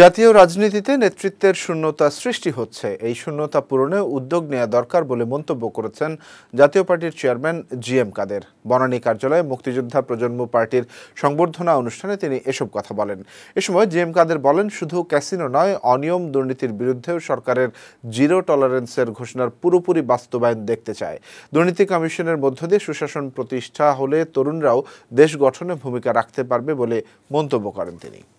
জাতীয় রাজনীতিতে নেতৃত্বের শূন্যতা সৃষ্টি হচ্ছে এই শূন্যতা পূরণে উদ্যোগ নেওয়া দরকার বলে মন্তব্য করেছেন জাতীয় পার্টির chairman G M Quader Banani কার্যালয়ে মুক্তিযোদ্ধা প্রজন্ম পার্টির সংবর্ধনা অনুষ্ঠানে তিনি এসব কথা বলেন এ সময় জি এম কাদের বলেন শুধু ক্যাসিনো নয় অনিয়ম দুর্নীতির বিরুদ্ধেও সরকারের জিরো টলারেন্সের ঘোষণার পুরোপুরি বাস্তবায়ন দেখতে চায় দুর্নীতি কমিশনের মধ্য দিয়ে সুশাসন প্রতিষ্ঠা হলে তরুণরাও দেশ গঠনে ভূমিকা রাখতে পারবে বলে মন্তব্য করেন তিনি